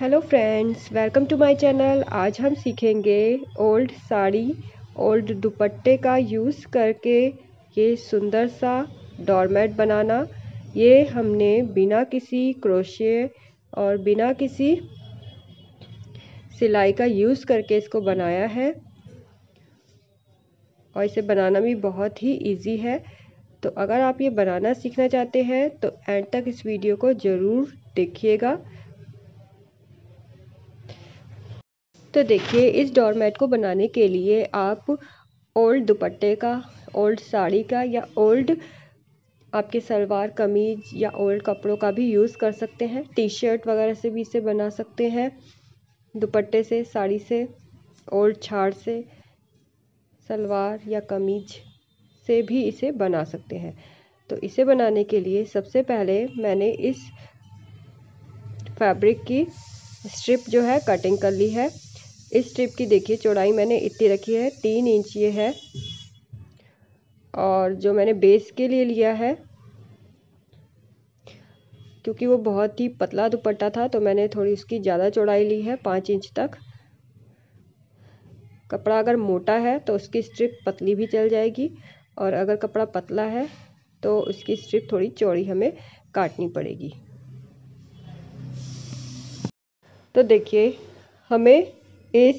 hello friends welcome to my channel आज हम सीखेंगे ओल्ड साड़ी ओल्ड दुपट्टे का यूज़ करके ये सुंदर सा डॉर्मेट बनाना ये हमने बिना किसी क्रोशे और बिना किसी सिलाई का यूज़ करके इसको बनाया है और इसे बनाना भी बहुत ही इजी है तो अगर आप ये बनाना सीखना चाहते हैं तो एंड तक इस वीडियो को ज़रूर देखिएगा तो देखिए इस डोरमेट को बनाने के लिए आप ओल्ड दुपट्टे का ओल्ड साड़ी का या ओल्ड आपके सलवार कमीज या ओल्ड कपड़ों का भी यूज़ कर सकते हैं टी शर्ट वगैरह से भी इसे बना सकते हैं दुपट्टे से साड़ी से ओल्ड छाड़ से सलवार या कमीज से भी इसे बना सकते हैं तो इसे बनाने के लिए सबसे पहले मैंने इस फैब्रिक की स्ट्रिप जो है कटिंग कर ली है इस स्ट्रिप की देखिए चौड़ाई मैंने इतनी रखी है तीन इंच ये है और जो मैंने बेस के लिए लिया है क्योंकि वो बहुत ही पतला दुपट्टा था तो मैंने थोड़ी उसकी ज़्यादा चौड़ाई ली है पाँच इंच तक कपड़ा अगर मोटा है तो उसकी स्ट्रिप पतली भी चल जाएगी और अगर कपड़ा पतला है तो उसकी स्ट्रिप थोड़ी चौड़ी हमें काटनी पड़ेगी तो देखिए हमें इस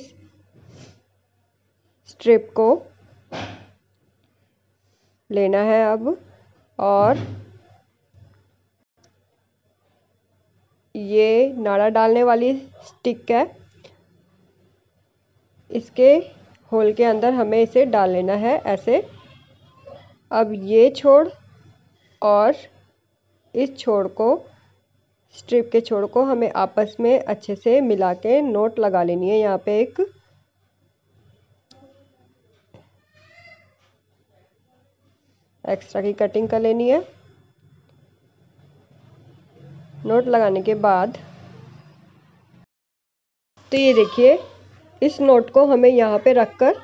स्ट्रिप को लेना है अब और ये नाड़ा डालने वाली स्टिक है इसके होल के अंदर हमें इसे डाल लेना है ऐसे अब ये छोड़ और इस छोड़ को स्ट्रिप के छोड़ को हमें आपस में अच्छे से मिला के नोट लगा लेनी है यहाँ पे एक एक्स्ट्रा की कटिंग कर लेनी है नोट लगाने के बाद तो ये देखिए इस नोट को हमें यहाँ पे रखकर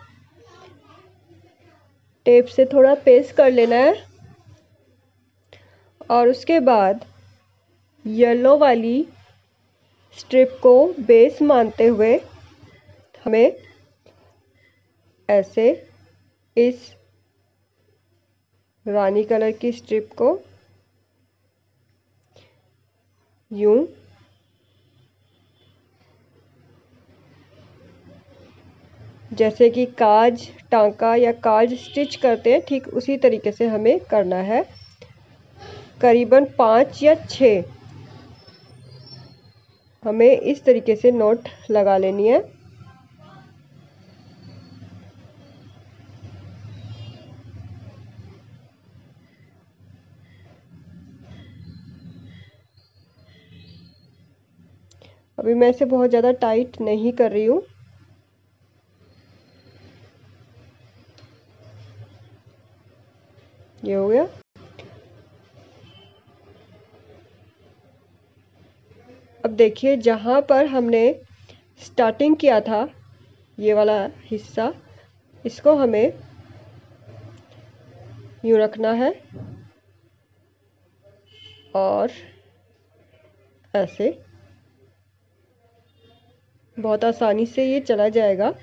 टेप से थोड़ा पेस्ट कर लेना है और उसके बाद येलो वाली स्ट्रिप को बेस मानते हुए हमें ऐसे इस रानी कलर की स्ट्रिप को यूं जैसे कि काज टांका या काज स्टिच करते हैं ठीक उसी तरीके से हमें करना है करीबन पाँच या छः हमें इस तरीके से नोट लगा लेनी है अभी मैं इसे बहुत ज़्यादा टाइट नहीं कर रही हूँ ये हो गया अब देखिए जहाँ पर हमने स्टार्टिंग किया था ये वाला हिस्सा इसको हमें यूँ रखना है और ऐसे बहुत आसानी से ये चला जाएगा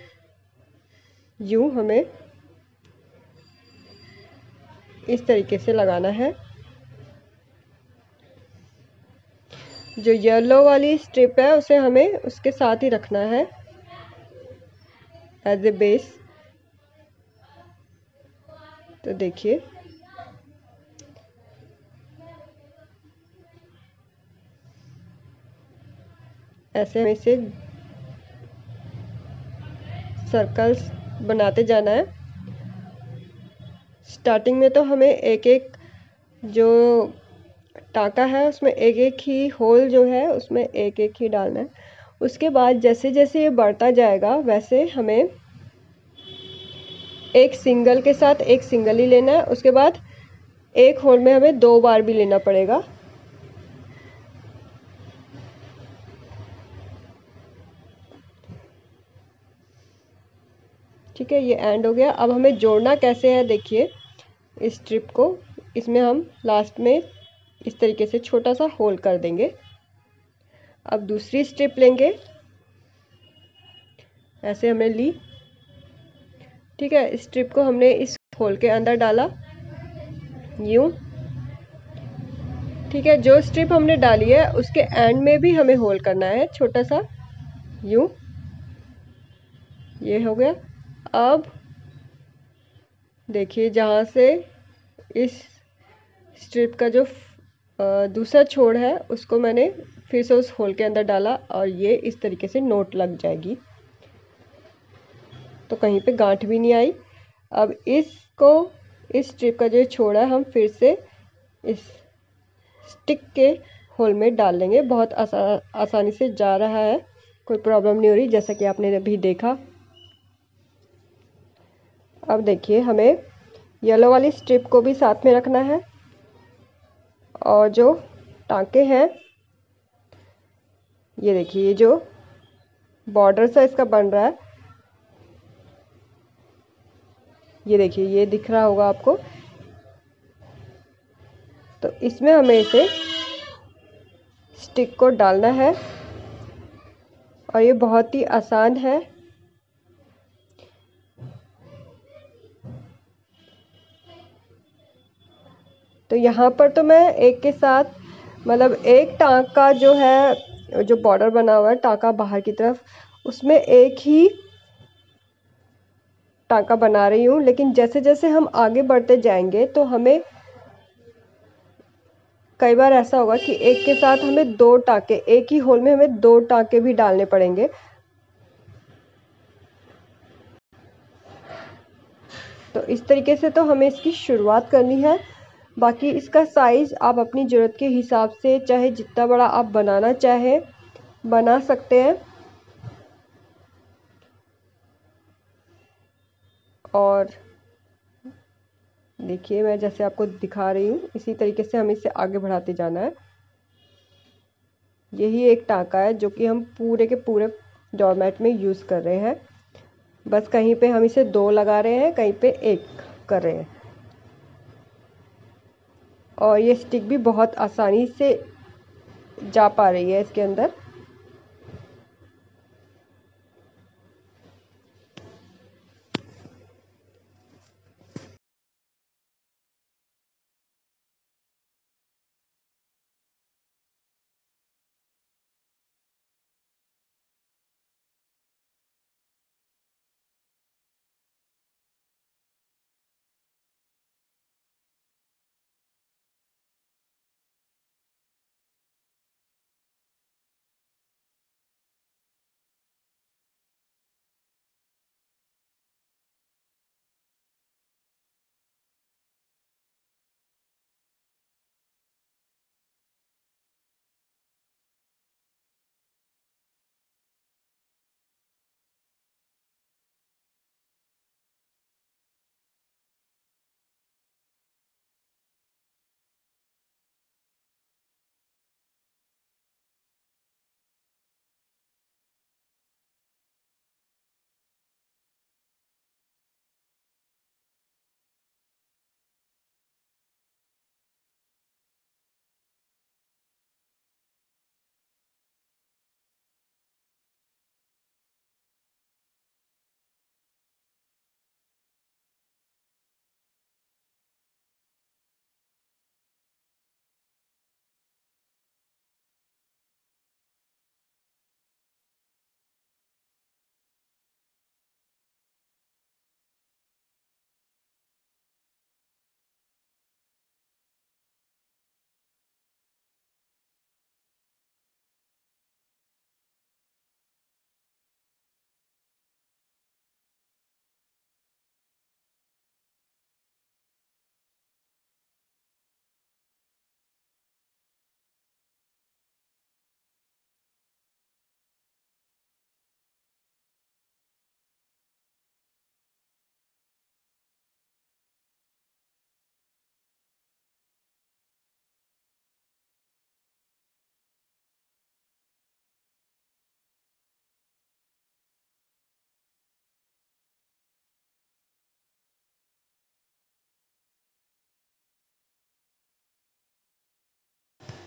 यूँ हमें इस तरीके से लगाना है जो येलो वाली स्ट्रिप है उसे हमें उसके साथ ही रखना है एज ए बेस तो देखिए ऐसे में से सर्कल्स बनाते जाना है स्टार्टिंग में तो हमें एक एक जो टाका है उसमें एक एक ही होल जो है उसमें एक एक ही डालना है उसके बाद जैसे जैसे ये बढ़ता जाएगा वैसे हमें एक सिंगल के साथ एक सिंगल ही लेना है उसके बाद एक होल में हमें दो बार भी लेना पड़ेगा ठीक है ये एंड हो गया अब हमें जोड़ना कैसे है देखिए इस स्ट्रिप को इसमें हम लास्ट में इस तरीके से छोटा सा होल कर देंगे अब दूसरी स्ट्रिप लेंगे ऐसे हमने ली ठीक है स्ट्रिप को हमने इस होल के अंदर डाला यूँ ठीक है जो स्ट्रिप हमने डाली है उसके एंड में भी हमें होल करना है छोटा सा यूँ ये हो गया अब देखिए जहाँ से इस स्ट्रिप का जो दूसरा छोड़ है उसको मैंने फिर से उस होल के अंदर डाला और ये इस तरीके से नोट लग जाएगी तो कहीं पे गांठ भी नहीं आई अब इसको इस स्ट्रिप का जो छोड़ा है हम फिर से इस स्टिक के होल में डाल लेंगे बहुत आसा, आसानी से जा रहा है कोई प्रॉब्लम नहीं हो रही जैसा कि आपने अभी देखा अब देखिए हमें येलो वाली स्ट्रिप को भी साथ में रखना है और जो टाँके हैं ये देखिए ये जो बॉर्डर सा इसका बन रहा है ये देखिए ये दिख रहा होगा आपको तो इसमें हमें इसे स्टिक को डालना है और ये बहुत ही आसान है तो यहाँ पर तो मैं एक के साथ मतलब एक टाँग का जो है जो बॉर्डर बना हुआ है टाँका बाहर की तरफ उसमें एक ही टाँका बना रही हूँ लेकिन जैसे जैसे हम आगे बढ़ते जाएंगे तो हमें कई बार ऐसा होगा कि एक के साथ हमें दो टाँके एक ही होल में हमें दो टाँके भी डालने पड़ेंगे तो इस तरीके से तो हमें इसकी शुरुआत करनी है बाकी इसका साइज़ आप अपनी ज़रूरत के हिसाब से चाहे जितना बड़ा आप बनाना चाहे बना सकते हैं और देखिए मैं जैसे आपको दिखा रही हूँ इसी तरीके से हम इसे आगे बढ़ाते जाना है यही एक टाँका है जो कि हम पूरे के पूरे डॉर्मेट में यूज़ कर रहे हैं बस कहीं पे हम इसे दो लगा रहे हैं कहीं पे एक कर रहे हैं और ये स्टिक भी बहुत आसानी से जा पा रही है इसके अंदर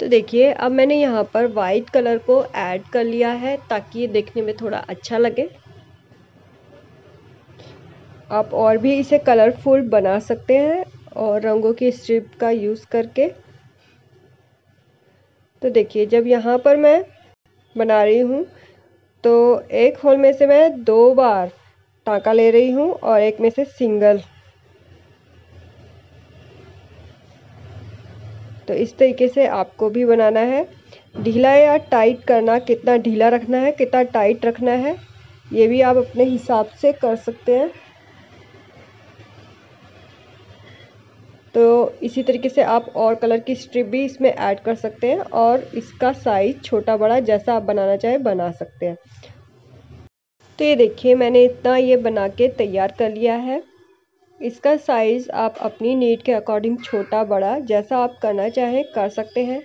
तो देखिए अब मैंने यहाँ पर वाइट कलर को ऐड कर लिया है ताकि ये देखने में थोड़ा अच्छा लगे आप और भी इसे कलरफुल बना सकते हैं और रंगों की स्ट्रिप का यूज़ करके तो देखिए जब यहाँ पर मैं बना रही हूँ तो एक होल में से मैं दो बार टाँका ले रही हूँ और एक में से सिंगल तो इस तरीके से आपको भी बनाना है ढीला या टाइट करना कितना ढीला रखना है कितना टाइट रखना है ये भी आप अपने हिसाब से कर सकते हैं तो इसी तरीके से आप और कलर की स्ट्रिप भी इसमें ऐड कर सकते हैं और इसका साइज़ छोटा बड़ा जैसा आप बनाना चाहें बना सकते हैं तो ये देखिए मैंने इतना ये बना के तैयार कर लिया है इसका साइज़ आप अपनी नीड के अकॉर्डिंग छोटा बड़ा जैसा आप करना चाहें कर सकते हैं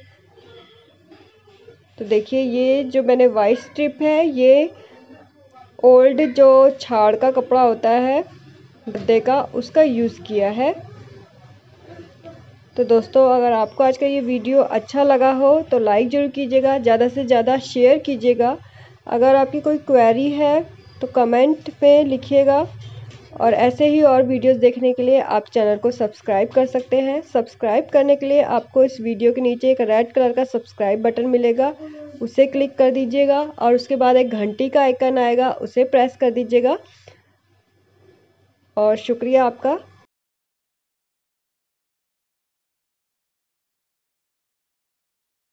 तो देखिए ये जो मैंने वाइट स्ट्रिप है ये ओल्ड जो छाड़ का कपड़ा होता है गद्दे का उसका यूज़ किया है तो दोस्तों अगर आपको आज का ये वीडियो अच्छा लगा हो तो लाइक ज़रूर कीजिएगा ज़्यादा से ज़्यादा शेयर कीजिएगा अगर आपकी कोई क्वेरी है तो कमेंट में लिखिएगा और ऐसे ही और वीडियोस देखने के लिए आप चैनल को सब्सक्राइब कर सकते हैं सब्सक्राइब करने के लिए आपको इस वीडियो के नीचे एक रेड कलर का सब्सक्राइब बटन मिलेगा उसे क्लिक कर दीजिएगा और उसके बाद एक घंटी का आइकन आएगा उसे प्रेस कर दीजिएगा और शुक्रिया आपका